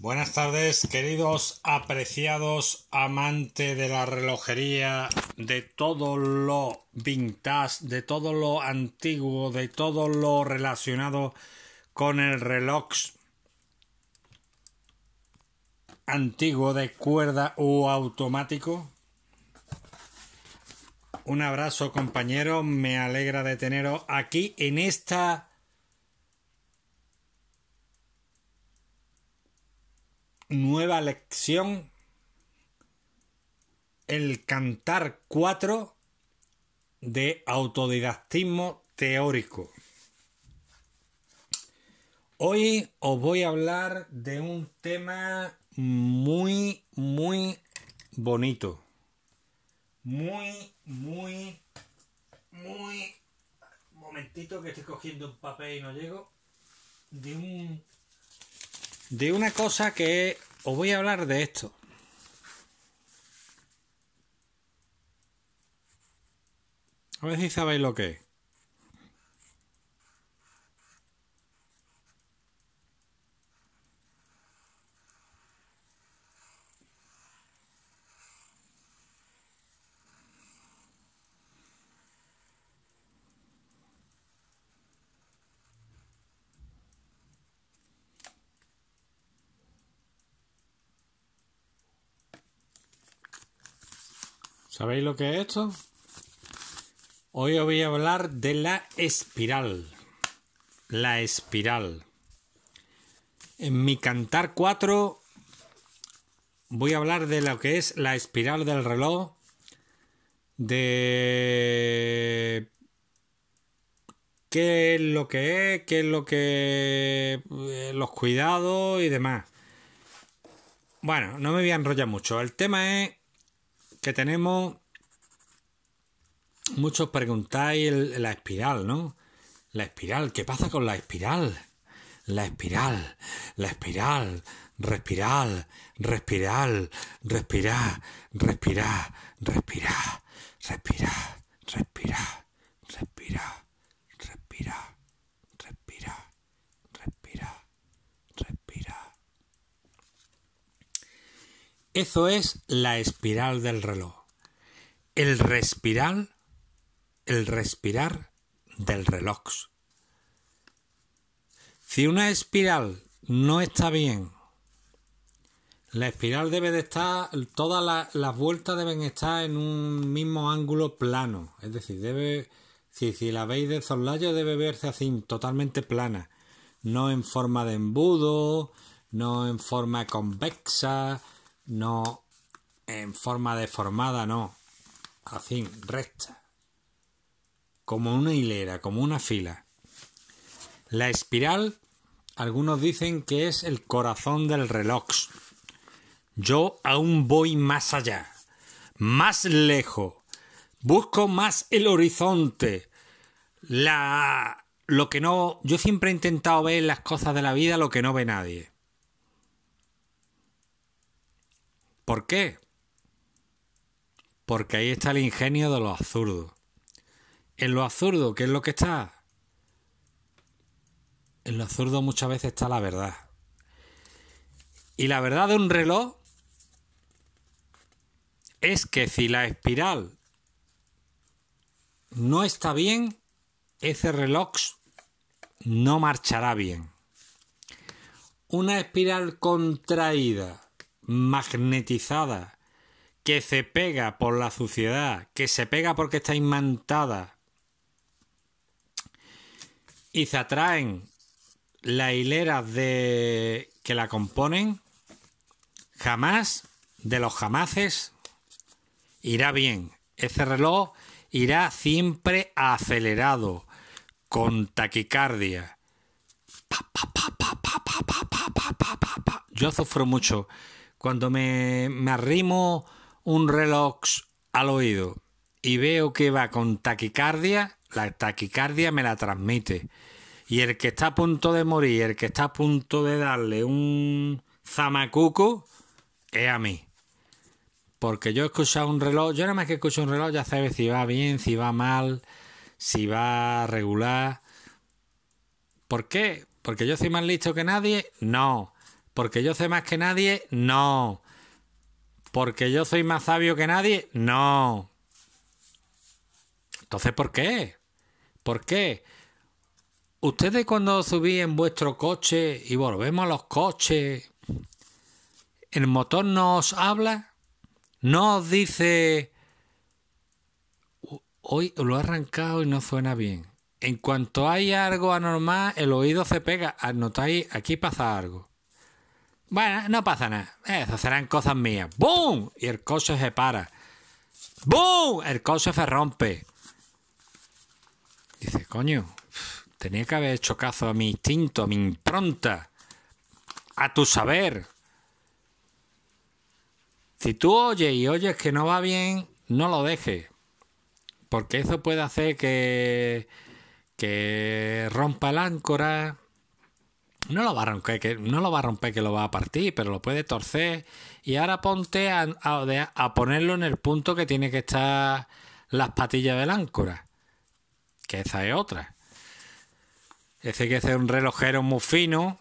Buenas tardes, queridos apreciados amantes de la relojería, de todo lo vintage, de todo lo antiguo, de todo lo relacionado con el reloj antiguo de cuerda u automático. Un abrazo compañero. me alegra de teneros aquí en esta nueva lección, el cantar 4 de autodidactismo teórico. Hoy os voy a hablar de un tema muy, muy bonito. Muy, muy, muy... momentito que estoy cogiendo un papel y no llego. De un de una cosa que os voy a hablar de esto. A ver si sabéis lo que es. ¿Sabéis lo que es esto? Hoy os voy a hablar de la espiral. La espiral. En mi cantar 4 voy a hablar de lo que es la espiral del reloj de qué es lo que es, qué es lo que eh, los cuidados y demás. Bueno, no me voy a enrollar mucho. El tema es que tenemos, muchos preguntáis la espiral, ¿no? La espiral, ¿qué pasa con la espiral? La espiral, la espiral, respiral respirar, respirar, respirar, respirar, respira respirar, respirar, respirar. Eso es la espiral del reloj. El respiral, el respirar del reloj. Si una espiral no está bien, la espiral debe de estar, todas las, vueltas deben estar en un mismo ángulo plano. Es decir, debe, si, si la veis de soslayo, debe verse así, totalmente plana. No en forma de embudo, no en forma convexa, no en forma deformada, no, así, recta, como una hilera, como una fila. La espiral, algunos dicen que es el corazón del reloj. Yo aún voy más allá, más lejos, busco más el horizonte, la lo que no yo siempre he intentado ver las cosas de la vida lo que no ve nadie ¿Por qué? Porque ahí está el ingenio de lo absurdo. En lo absurdo ¿qué es lo que está? En lo absurdo muchas veces está la verdad. Y la verdad de un reloj es que si la espiral no está bien, ese reloj no marchará bien. Una espiral contraída magnetizada, que se pega por la suciedad, que se pega porque está imantada, y se atraen las hileras de que la componen, jamás de los jamases irá bien. Ese reloj irá siempre acelerado, con taquicardia. Yo sufro mucho cuando me, arrimo un reloj al oído y veo que va con taquicardia, la taquicardia me la transmite. Y el que está a punto de morir, el que está a punto de darle un zamacuco, es a mí. Porque yo he escuchado un reloj, yo nada más que escucho un reloj ya sabes si va bien, si va mal, si va regular. ¿Por qué? ¿Porque yo soy más listo que nadie? No. Porque yo sé más que nadie, no. Porque yo soy más sabio que nadie, no. Entonces, ¿por qué? ¿Por qué? Ustedes cuando subí en vuestro coche y volvemos a los coches, el motor nos habla, nos dice, hoy lo he arrancado y no suena bien. En cuanto hay algo anormal, el oído se pega. ¿Notáis? Aquí pasa algo. Bueno, no pasa nada. Eso serán cosas mías. ¡Boom! Y el coche se para. ¡Boom! El coche se rompe. Dice, coño, tenía que haber hecho caso a mi instinto, a mi impronta, a tu saber. Si tú oyes y oyes que no va bien, no lo dejes. Porque eso puede hacer que, que rompa el áncora, no lo va a romper, que lo va a partir, pero lo puede torcer. Y ahora ponte a, ponerlo en el punto que tiene que estar las patillas del áncora. Que esa es otra. Ese que es un relojero muy fino.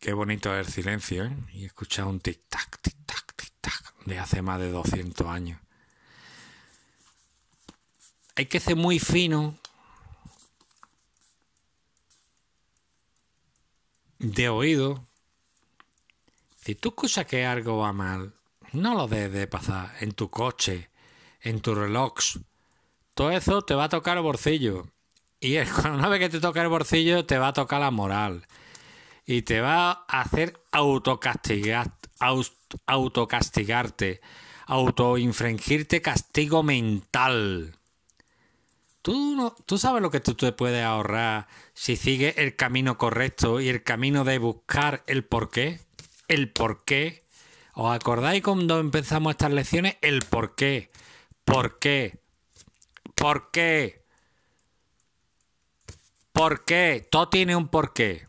Qué bonito el silencio, ¿eh? Y escuchar un tic-tac, tic-tac de hace más de 200 años. Hay que ser muy fino de oído. Si tú escuchas que algo va mal, no lo dejes de pasar en tu coche, en tu reloj. Todo eso te va a tocar el bolsillo. Y cuando una vez que te toca el bolsillo, te va a tocar la moral. Y te va a hacer autocastigar, autocastigarte, autoinfringirte castigo mental. Tú, tú sabes lo que tú te puedes ahorrar si sigues el camino correcto y el camino de buscar el porqué. El porqué. ¿Os acordáis cuando empezamos estas lecciones? El porqué. ¿Por qué? ¿Por qué? ¿Por qué? Todo tiene un porqué.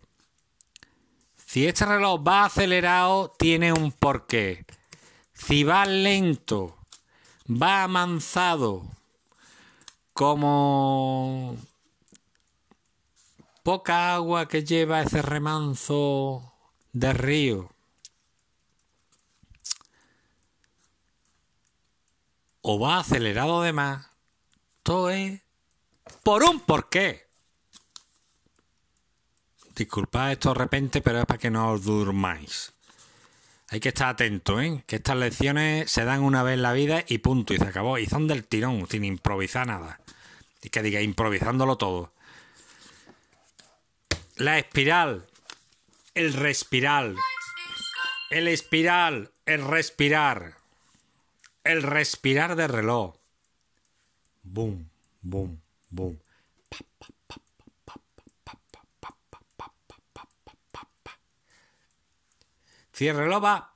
Si este reloj va acelerado, tiene un porqué. Si va lento, va amanzado, como poca agua que lleva ese remanso de río. O va acelerado de más. Todo es por un porqué. Disculpad esto de repente, pero es para que no os durmáis. Hay que estar atento, ¿eh? Que estas lecciones se dan una vez en la vida y punto, y se acabó. Y son del tirón, sin improvisar nada. Y que diga, improvisándolo todo. La espiral. El respirar. El espiral. El respirar. El respirar de reloj. Boom, boom, boom. Cierre loba.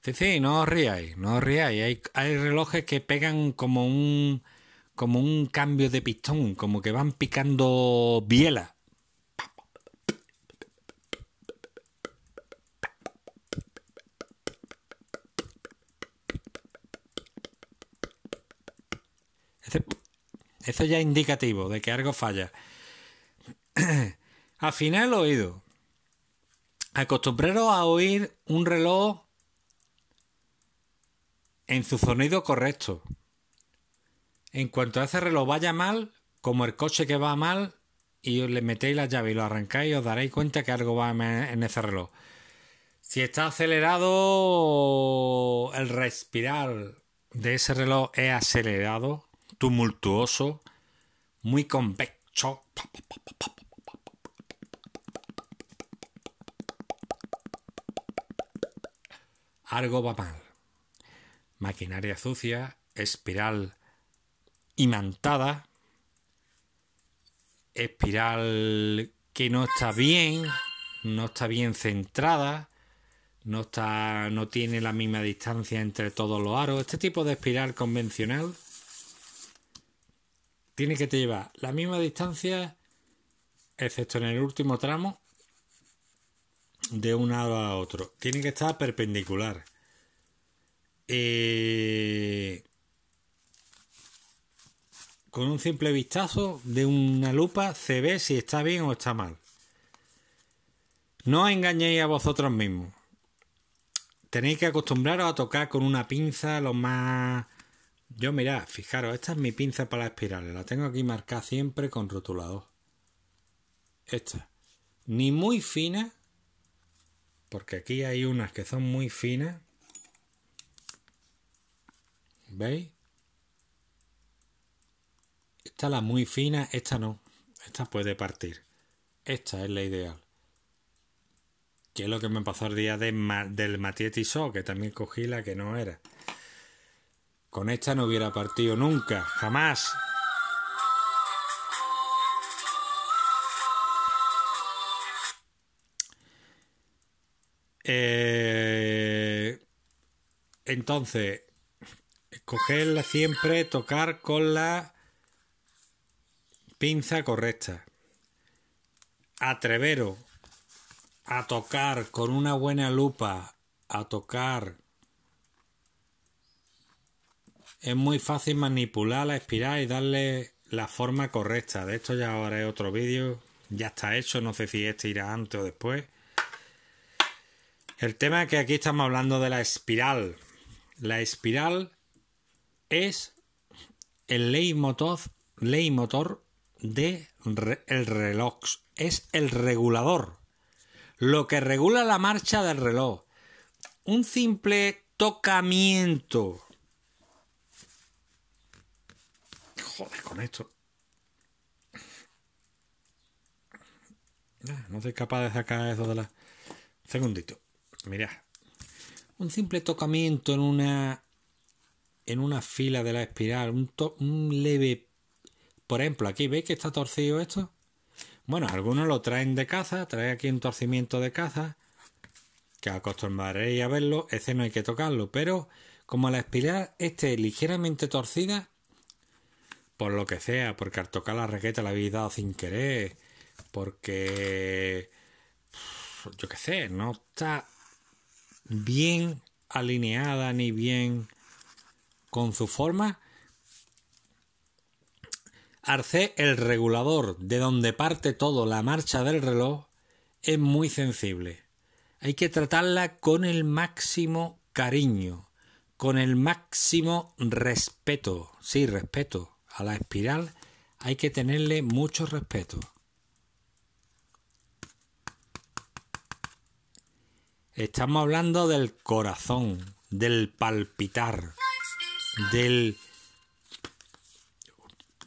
Sí, sí, no os ríais, no os ríais. Hay, hay relojes que pegan como un, como un cambio de pistón, como que van picando biela. Eso ya es indicativo de que algo falla. Al final oído. Acostumbraros a oír un reloj en su sonido correcto. En cuanto a ese reloj vaya mal, como el coche que va mal, y le metéis la llave y lo arrancáis, os daréis cuenta que algo va en ese reloj. Si está acelerado, el respirar de ese reloj es acelerado, tumultuoso, muy convexo. Algo va mal. Maquinaria sucia, espiral imantada, espiral que no está bien, no está bien centrada, no, está, no tiene la misma distancia entre todos los aros. Este tipo de espiral convencional tiene que te llevar la misma distancia, excepto en el último tramo, de un lado a otro. Tiene que estar perpendicular. Eh, con un simple vistazo de una lupa se ve si está bien o está mal. No os engañéis a vosotros mismos. Tenéis que acostumbraros a tocar con una pinza lo más yo mirad, fijaros, esta es mi pinza para las espirales. La tengo aquí marcada siempre con rotulador. Esta. Ni muy fina, porque aquí hay unas que son muy finas. ¿Veis? Esta la muy fina, esta no. Esta puede partir. Esta es la ideal. Que es lo que me pasó el día de, del Matietti que también cogí la que no era. Con esta no hubiera partido nunca, jamás. Eh, entonces, escogerla siempre, tocar con la pinza correcta. Atrevero a tocar con una buena lupa, a tocar es muy fácil manipular la espiral y darle la forma correcta. De esto ya haré otro vídeo. Ya está hecho, no sé si este irá antes o después. El tema es que aquí estamos hablando de la espiral. La espiral es el ley motor... de el reloj. Es el regulador. Lo que regula la marcha del reloj. Un simple tocamiento Joder, con esto. No soy capaz de sacar eso de la. Segundito. Mirad. Un simple tocamiento en una. En una fila de la espiral. Un, un leve. Por ejemplo, aquí veis que está torcido esto. Bueno, algunos lo traen de caza, Trae aquí un torcimiento de caza. Que acostumbraréis a verlo. Ese no hay que tocarlo. Pero como la espiral esté ligeramente torcida, lo que sea, porque al tocar la raqueta la habéis dado sin querer, porque yo qué sé, no está bien alineada ni bien con su forma. Arce, el regulador de donde parte todo la marcha del reloj, es muy sensible. Hay que tratarla con el máximo cariño, con el máximo respeto. Sí, respeto a la espiral hay que tenerle mucho respeto. Estamos hablando del corazón, del palpitar, del...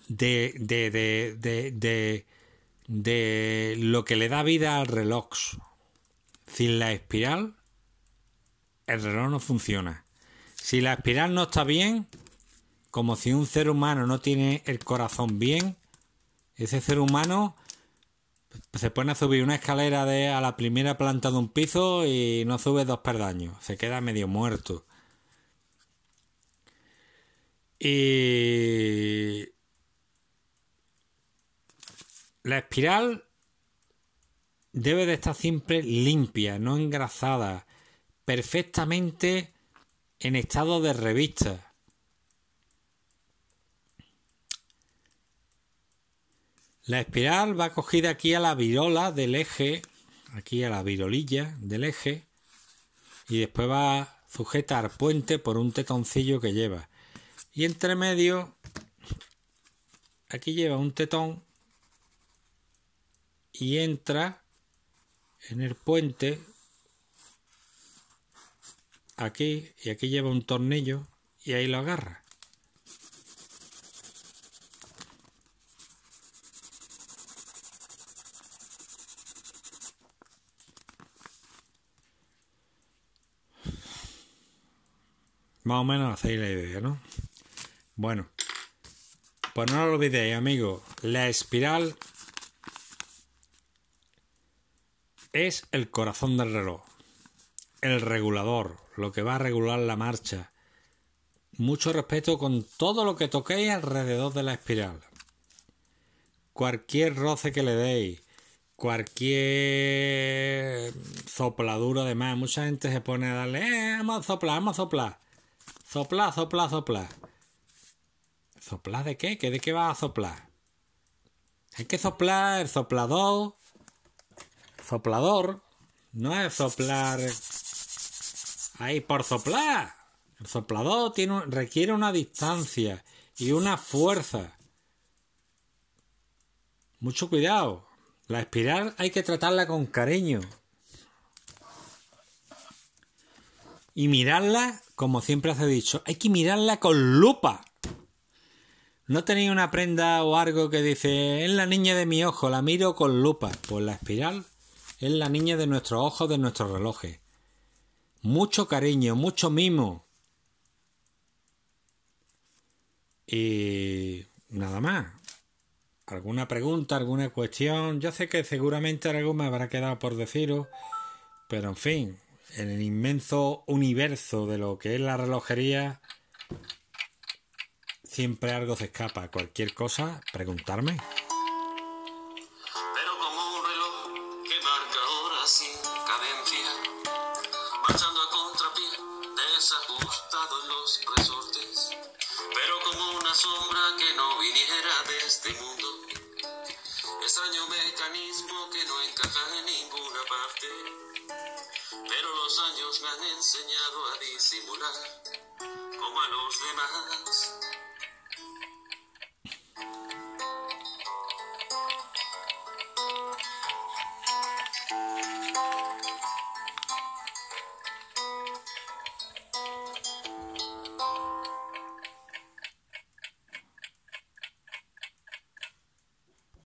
de, de, de, de, de de lo que le da vida al reloj. Sin la espiral, el reloj no funciona. Si la espiral no está bien, como si un ser humano no tiene el corazón bien, ese ser humano se pone a subir una escalera de, a la primera planta de un piso y no sube dos perdaños, se queda medio muerto. Y la espiral debe de estar siempre limpia, no engrasada, perfectamente en estado de revista. La espiral va cogida aquí a la virola del eje, aquí a la virolilla del eje, y después va sujeta al puente por un tetoncillo que lleva. Y entre medio, aquí lleva un tetón y entra en el puente aquí y aquí lleva un tornillo y ahí lo agarra. Más o menos hacéis la idea, ¿no? Bueno, pues no lo olvidéis, amigos. La espiral es el corazón del reloj, el regulador, lo que va a regular la marcha. Mucho respeto con todo lo que toquéis alrededor de la espiral. Cualquier roce que le deis, cualquier sopladura de más. Mucha gente se pone a darle, eh, vamos a soplar, vamos a soplar. Sopla, sopla, sopla. ¿Sopla de qué? ¿De qué va a soplar? Hay que soplar el soplador. Soplador. No es soplar. Ahí, por soplar. El soplador tiene requiere una distancia y una fuerza. Mucho cuidado. La espiral hay que tratarla con cariño. Y mirarla como siempre has dicho, hay que mirarla con lupa. ¿No tenéis una prenda o algo que dice, es la niña de mi ojo, la miro con lupa? Pues la espiral es la niña de nuestros ojos, de nuestro reloj. Mucho cariño, mucho mimo. Y nada más. ¿Alguna pregunta, alguna cuestión? Yo sé que seguramente algo me habrá quedado por deciros, pero en fin, en el inmenso universo de lo que es la relojería, siempre algo se escapa. Cualquier cosa, preguntarme. Pero como un reloj que marca horas sin cadencia, marchando a contrapié, desajustado en los resortes, pero como una sombra que no viniera de este mundo, extraño mecanismo que no encaja en ninguna parte. Pero los años me han enseñado a disimular como a los demás.